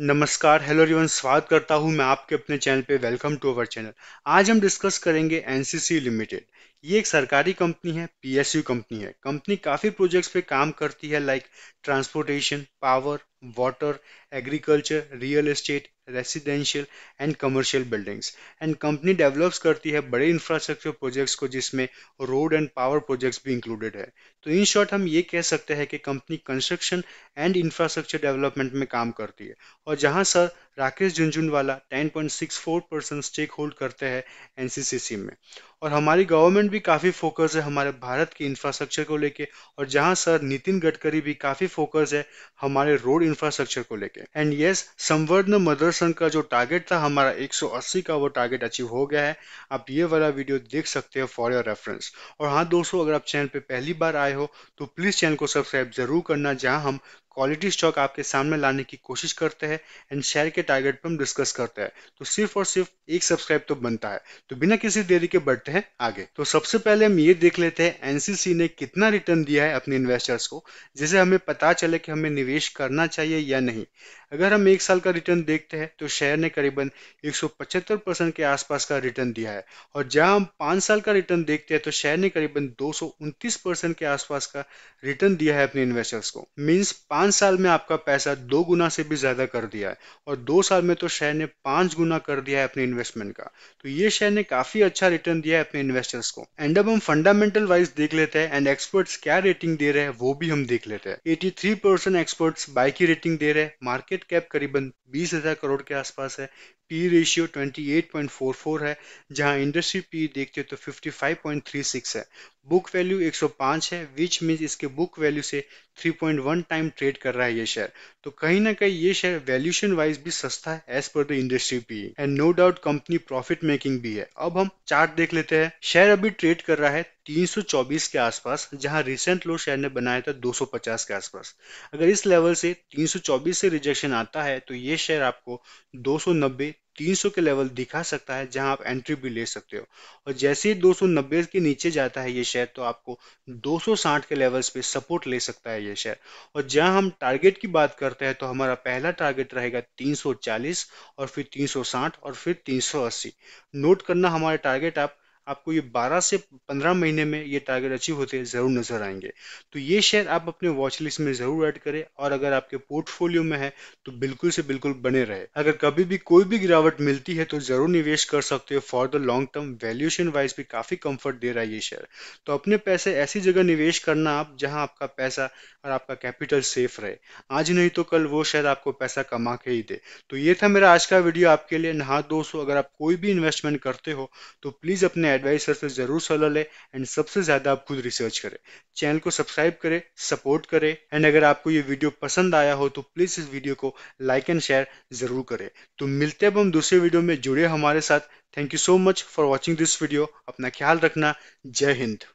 नमस्कार हेलो रिवन स्वागत करता हूँ मैं आपके अपने चैनल पे वेलकम टू अवर चैनल आज हम डिस्कस करेंगे एनसीसी लिमिटेड ये एक सरकारी कंपनी है पीएसयू कंपनी है कंपनी काफ़ी प्रोजेक्ट्स पे काम करती है like transportation power water, agriculture, real estate residential and commercial buildings and company develops करती है बड़े इंफ्रास्ट्रक्चर प्रोजेक्ट्स को जिसमें रोड एंड पावर प्रोजेक्ट्स भी इंक्लूडेड है तो इन शॉर्ट हम ये कह सकते हैं कि company construction and infrastructure development में काम करती है और जहां sir Rakesh Jhunjhunwala 10.64 percent stake hold करते हैं एनसीसीसी में और हमारी गवर्नमेंट भी काफ़ी फोकस है हमारे भारत के इंफ्रास्ट्रक्चर को लेके और जहां सर नितिन गडकरी भी काफ़ी फोकस है हमारे रोड इंफ्रास्ट्रक्चर को लेके and yes Samvardhana Motherson का जो टारगेट था हमारा 180 का वो टारगेट अचीव हो गया है आप ये वाला वीडियो देख सकते हो फॉर योर रेफरेंस और हाँ दोस्तों अगर आप चैनल पे पहली बार आए हो तो प्लीज़ चैनल को सब्सक्राइब जरूर करना जहाँ हम क्वालिटी स्टॉक आपके सामने लाने की कोशिश करते हैं एंड शेयर के टारगेट पर हम डिस्कस करते हैं तो सिर्फ और सिर्फ एक सब्सक्राइब तो बनता है तो बिना किसी देरी के बढ़ते हैं आगे तो सबसे पहले हम ये देख लेते हैं एनसीसी ने कितना रिटर्न दिया है अपने इन्वेस्टर्स को जिसे हमें पता चले कि हमें निवेश करना चाहिए या नहीं अगर हम एक साल का रिटर्न देखते हैं तो शेयर ने करीबन एक परसेंट के आसपास का रिटर्न दिया है और जहां हम पाँच साल का रिटर्न देखते हैं तो शेयर ने करीबन दो परसेंट के आसपास का रिटर्न दिया है अपने इन्वेस्टर्स को मीन्स पाँच पांच साल में आपका पैसा दो गुना से भी ज़्यादा कर दिया है और दो साल में तो शेयर ने पांच गुना कर दिया है अपने इन्वेस्टमेंट का तो ये शेयर ने काफ़ी अच्छा रिटर्न दिया है अपने इन्वेस्टर्स को एंड अब हम फंडामेंटल वाइज देख लेते हैं एंड एक्सपर्ट्स क्या रेटिंग दे रहे हैं वो भी हम देख लेते हैं eighty three percent experts buy की रेटिंग दे रहे हैं मार्केट कैप करीबन बीस हजार करोड़ के आसपास है पी रेशियो 28.44 है जहां इंडस्ट्री पी देखते हैं तो 55.36 है बुक वैल्यू 105 है विच मीन्स इसके बुक वैल्यू से 3.1 टाइम ट्रेड कर रहा है ये शेयर तो कहीं ना कहीं ये शेयर वैल्यूशन वाइज भी सस्ता है as per the industry P and no doubt company profit making भी है अब हम चार्ट देख लेते हैं शेयर अभी ट्रेड कर रहा है 324 के आसपास जहां रिसेंट लो शेयर ने बनाया था 250 के आसपास अगर इस लेवल से 324 से रिजेक्शन आता है तो ये शेयर आपको 290 300 के लेवल दिखा सकता है जहां आप एंट्री भी ले सकते हो और जैसे ही 290 के नीचे जाता है ये शेयर तो आपको 260 के लेवल्स पे सपोर्ट ले सकता है ये शेयर और जहां हम टारगेट की बात करते हैं तो हमारा पहला टारगेट रहेगा 340 और फिर 360 और फिर 380 नोट करना हमारा टारगेट आप आपको ये 12 से 15 महीने में ये टारगेट अचीव होते ज़रूर नज़र आएंगे तो ये शेयर आप अपने वॉच लिस्ट में ज़रूर ऐड करें और अगर आपके पोर्टफोलियो में है तो बिल्कुल से बिल्कुल बने रहे अगर कभी भी कोई भी गिरावट मिलती है तो ज़रूर निवेश कर सकते हो for the long term valuation wise भी काफ़ी कंफर्ट दे रहा है ये शेयर तो अपने पैसे ऐसी जगह निवेश करना आप जहाँ आपका पैसा और आपका कैपिटल सेफ रहे आज नहीं तो कल वो शेयर आपको पैसा कमा के ही दे तो ये था मेरा आज का वीडियो आपके लिए नहा दोस्तों अगर आप कोई भी इन्वेस्टमेंट करते हो तो प्लीज़ अपने एडवाइसर से ज़रूर सलाह लें एंड सबसे ज़्यादा आप खुद रिसर्च करें चैनल को सब्सक्राइब करें सपोर्ट करें एंड अगर आपको ये वीडियो पसंद आया हो तो प्लीज़ इस वीडियो को लाइक एंड शेयर ज़रूर करें तो मिलते अब हम दूसरे वीडियो में जुड़े हमारे साथ thank you so much for watching this video अपना ख्याल रखना जय हिंद